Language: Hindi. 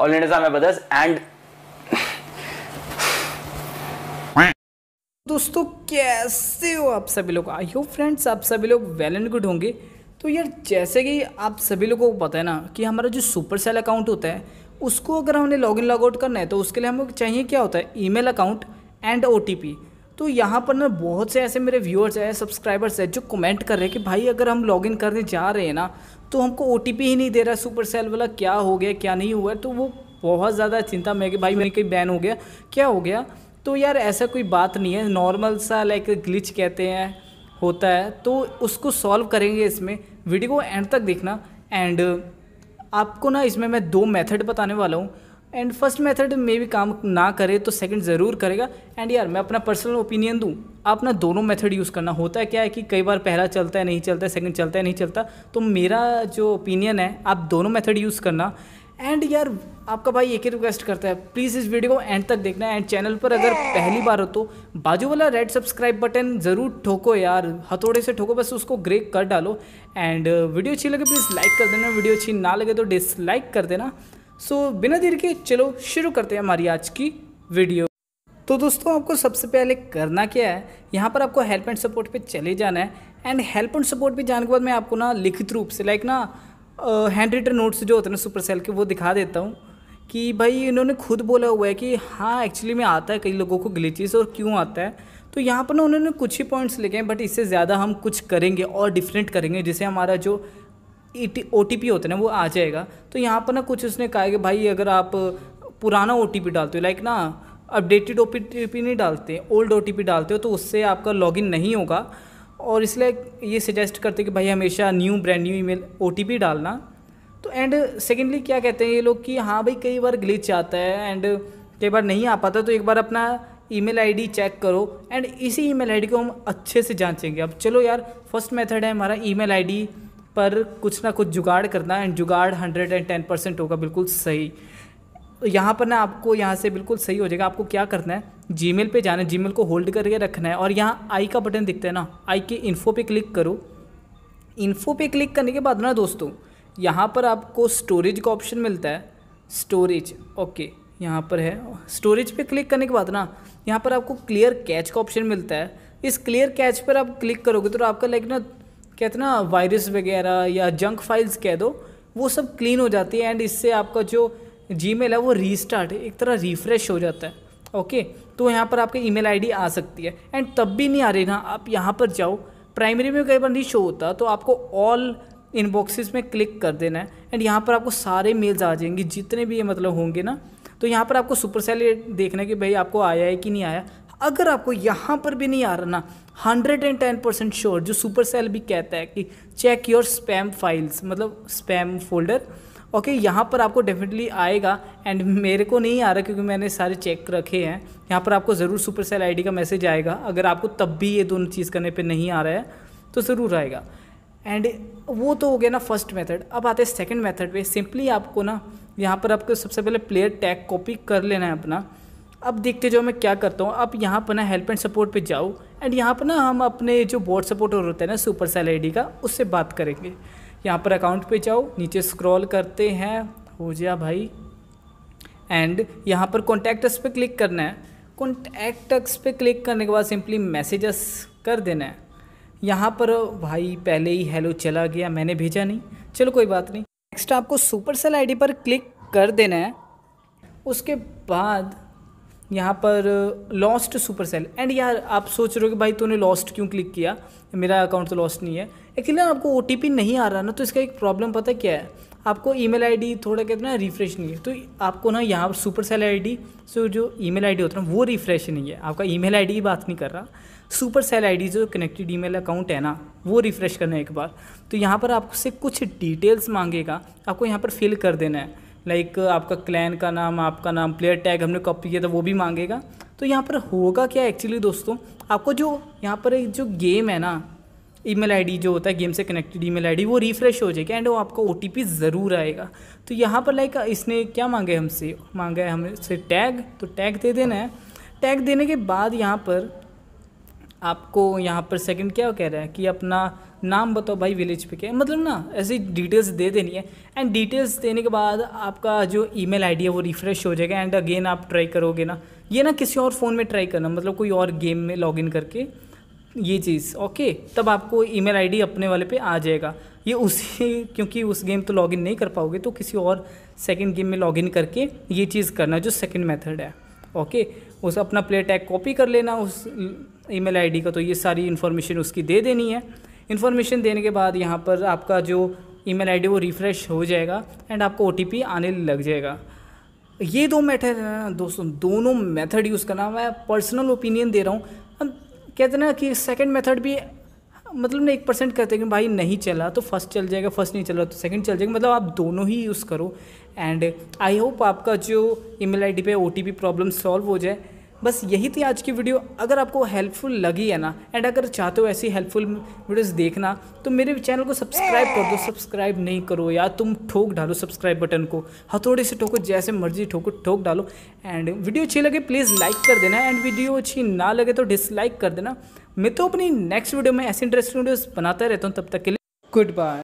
ऑल इंडिया में ब्रदर्स एंड दोस्तों कैसे हो आप सभी लोग आई होप फ्रेंड्स आप सभी लोग वेल एंड गुड होंगे तो यार जैसे कि आप सभी लोगों को पता है ना कि हमारा जो सुपर सेल अकाउंट होता है उसको अगर हमने लॉगिन आउट करना है तो उसके लिए हमें चाहिए क्या होता है ईमेल अकाउंट एंड ओटीपी टी तो यहाँ पर ना बहुत से ऐसे मेरे व्यूअर्स हैं सब्सक्राइबर्स हैं जो कमेंट कर रहे हैं कि भाई अगर हम लॉगिन करने जा रहे हैं ना तो हमको ओ ही नहीं दे रहा सुपर सेल वाला क्या हो गया क्या नहीं हुआ तो वो बहुत ज़्यादा चिंता में कि भाई मेरे कहीं बैन हो गया क्या हो गया तो यार ऐसा कोई बात नहीं है नॉर्मल सा लाइक ग्लिच कहते हैं होता है तो उसको सॉल्व करेंगे इसमें वीडियो को एंड तक देखना एंड आपको ना इसमें मैं दो मेथड बताने वाला हूँ एंड फर्स्ट मेथड में भी काम ना करे तो सेकंड ज़रूर करेगा एंड यार मैं अपना पर्सनल ओपिनियन दूँ आप ना दोनों मेथड यूज़ करना होता है क्या है कि कई बार पहला चलता है नहीं चलता है सेकंड चलता है नहीं चलता तो मेरा जो ओपिनियन है आप दोनों मेथड यूज़ करना एंड यार आपका भाई एक ही रिक्वेस्ट करता है प्लीज़ इस वीडियो को एंड तक देखना एंड चैनल पर अगर पहली बार हो तो बाजू वाला रेड सब्सक्राइब बटन ज़रूर ठोको यार हथौड़े से ठोको बस उसको ग्रे कर डालो एंड वीडियो अच्छी लगे प्लीज़ लाइक कर देना वीडियो अच्छी ना लगे तो डिसलाइक कर देना सो so, बिना देर के चलो शुरू करते हैं हमारी आज की वीडियो तो दोस्तों आपको सबसे पहले करना क्या है यहाँ पर आपको हेल्प एंड सपोर्ट पे चले जाना है एंड हेल्प एंड सपोर्ट पे जाने के बाद मैं आपको ना लिखित रूप से लाइक ना हैंड रिटन नोट्स जो होते हैं ना सुपर सेल के वो दिखा देता हूँ कि भाई इन्होंने खुद बोला हुआ है कि हाँ एक्चुअली में आता है कई लोगों को ग्लिचेस और क्यों आता है तो यहाँ पर ना उन्होंने कुछ ही पॉइंट्स लिखे हैं बट इससे ज़्यादा हम कुछ करेंगे और डिफरेंट करेंगे जिससे हमारा जो ओ e टी पी होता है ना वो आ जाएगा तो यहाँ पर ना कुछ उसने कहा कि भाई अगर आप पुराना ओ टी पी डालते हो लाइक ना अपडेटेड ओ टी नहीं डालते ओल्ड ओ टी पी डालते हो तो उससे आपका इन नहीं होगा और इसलिए ये सजेस्ट करते कि भाई हमेशा new brand new email O T P डालना तो एंड सेकेंडली क्या कहते हैं ये लोग कि हाँ भाई कई बार ग्लिच आता है एंड कई बार नहीं आ पाता तो एक बार अपना ईमेल आईडी चेक करो एंड इसी ईमेल आईडी को हम अच्छे से जांचेंगे अब चलो यार फर्स्ट मेथड है हमारा ईमेल आईडी पर कुछ ना कुछ जुगाड़ करना एंड जुगाड़ हंड्रेड एंड टेन परसेंट होगा बिल्कुल सही यहाँ पर ना आपको यहाँ से बिल्कुल सही हो जाएगा आपको क्या करना है मेल पर जाना है मेल को होल्ड करके रखना है और यहाँ आई का बटन दिखता है ना आई के इन्फो पे क्लिक करो इन्फो पे क्लिक करने के बाद ना दोस्तों यहाँ पर आपको स्टोरेज का ऑप्शन मिलता है स्टोरेज ओके यहाँ पर है स्टोरेज पे क्लिक करने के बाद ना यहाँ पर आपको क्लियर कैच का ऑप्शन मिलता है इस क्लियर कैच पर आप क्लिक करोगे तो आपका लाइक ना कहते तो ना वायरस वगैरह या जंक फाइल्स कह दो वो सब क्लीन हो जाती है एंड इससे आपका जो जी है वो रीस्टार्ट एक तरह रिफ़्रेश हो जाता है ओके तो यहाँ पर आपकी ईमेल आईडी आ सकती है एंड तब भी नहीं आ रही ना आप यहाँ पर जाओ प्राइमरी में कई बार नहीं शो होता तो आपको ऑल इनबॉक्सेस में क्लिक कर देना है एंड यहाँ पर आपको सारे मेल्स आ जाएंगे जितने भी ये मतलब होंगे ना तो यहाँ पर आपको सुपर सेल देखना है कि भाई आपको आया है कि नहीं आया अगर आपको यहाँ पर भी नहीं आ रहा ना hundred and ten percent sure जो सुपर सेल भी कहता है कि चेक योर स्पैम फाइल्स मतलब स्पैम फोल्डर ओके okay, यहाँ पर आपको डेफिनेटली आएगा एंड मेरे को नहीं आ रहा क्योंकि मैंने सारे चेक रखे हैं यहाँ पर आपको ज़रूर सुपर सेल आई का मैसेज आएगा अगर आपको तब भी ये दोनों चीज़ करने पर नहीं आ रहा है तो ज़रूर आएगा एंड वो तो हो गया ना फर्स्ट मेथड अब आते हैं सेकंड मेथड पे सिंपली आपको ना यहाँ पर आपको सबसे पहले प्लेयर टैग कॉपी कर लेना है अपना अब देखते जाओ मैं क्या करता हूँ आप यहाँ पर ना हेल्प एंड सपोर्ट पे जाओ एंड यहाँ पर ना हम अपने जो बोर्ड सपोर्टर होता है ना सुपर सेल आई का उससे बात करेंगे यहाँ पर अकाउंट पे जाओ नीचे स्क्रॉल करते हैं हो गया भाई एंड यहाँ पर कॉन्टैक्ट पे क्लिक करना है कॉन्टैक्ट पे क्लिक करने के बाद सिंपली मैसेजस कर देना है यहाँ पर भाई पहले ही हेलो चला गया मैंने भेजा नहीं चलो कोई बात नहीं नेक्स्ट आपको सुपर सेल आई पर क्लिक कर देना है उसके बाद यहाँ पर लॉस्ट सुपर सेल एंड यार आप सोच रहे हो कि भाई तूने लॉस्ट क्यों क्लिक किया मेरा अकाउंट तो लॉस्ट नहीं है एक्चुअली आपको ओ नहीं आ रहा ना तो इसका एक प्रॉब्लम पता क्या है आपको ई मेल थोड़ा कहते ना रिफ्रेश नहीं है तो आपको ना यहाँ पर सुपर सेल आई से जो ई मेल होता है ना वो रिफ्रेश नहीं है आपका ई मेल की बात नहीं कर रहा सुपर सेल आई जो कनेक्टेड मेल अकाउंट है ना वो रिफ्रेश करना है एक बार तो यहाँ पर आपसे कुछ डिटेल्स मांगेगा आपको यहाँ पर फिल कर देना है लाइक आपका क्लैन का नाम आपका नाम प्लेयर टैग हमने कॉपी किया था वो भी मांगेगा तो यहाँ पर होगा क्या एक्चुअली दोस्तों आपको जो यहाँ पर जो गेम है ना ईमेल आईडी जो होता है गेम से कनेक्टेड ईमेल आईडी वो रिफ़्रेश हो जाएगी एंड वो आपका ओ ज़रूर आएगा तो यहाँ पर लाइक इसने क्या मांगे हमसे मांगा है हमसे टैग तो टैग दे देना है टैग देने के बाद यहाँ पर आपको यहाँ पर सेकंड क्या कह रहा है कि अपना नाम बताओ भाई विलेज पे क्या मतलब ना ऐसी डिटेल्स दे देनी है एंड डिटेल्स देने के बाद आपका जो ईमेल आईडी है वो रिफ़्रेश हो जाएगा एंड अगेन आप ट्राई करोगे ना ये ना किसी और फ़ोन में ट्राई करना मतलब कोई और गेम में लॉगिन करके ये चीज़ ओके तब आपको ई मेल अपने वाले पे आ जाएगा ये उसी क्योंकि उस गेम तो लॉगिन नहीं कर पाओगे तो किसी और सेकेंड गेम में लॉगिन करके ये चीज़ करना जो सेकेंड मेथड है ओके उस अपना प्ले टैग कॉपी कर लेना उस ईमेल आईडी का तो ये सारी इन्फॉर्मेशन उसकी दे देनी है इन्फॉर्मेशन देने के बाद यहाँ पर आपका जो ईमेल आईडी वो रिफ़्रेश हो जाएगा एंड आपको ओ आने लग जाएगा ये दो मेथड है ना दोस्तों दोनों मेथड यूज़ करना मैं पर्सनल ओपिनियन दे रहा हूँ हम कहते ना कि सेकंड मेथड भी मतलब ना एक परसेंट कहते हैं कि भाई नहीं चला तो फर्स्ट चल जाएगा फर्स्ट नहीं चला तो सेकंड चल जाएगा मतलब आप दोनों ही यूज़ करो एंड आई होप आपका जो ईमेल आईडी पे ओ प्रॉब्लम सॉल्व हो जाए बस यही थी आज की वीडियो अगर आपको हेल्पफुल लगी है ना एंड अगर चाहते हो ऐसी हेल्पफुल वीडियोस देखना तो मेरे चैनल को सब्सक्राइब कर दो सब्सक्राइब नहीं करो या तुम ठोक डालो सब्सक्राइब बटन को हथौड़े से ठोको जैसे मर्जी ठोको ठोक डालो एंड वीडियो अच्छी लगे प्लीज़ लाइक कर देना एंड वीडियो अच्छी ना लगे तो डिसलाइक कर देना मैं तो अपनी नेक्स्ट वीडियो में ऐसी इंटरेस्टिंग वीडियोज़ बनाता रहता हूँ तब तक के लिए गुड बाय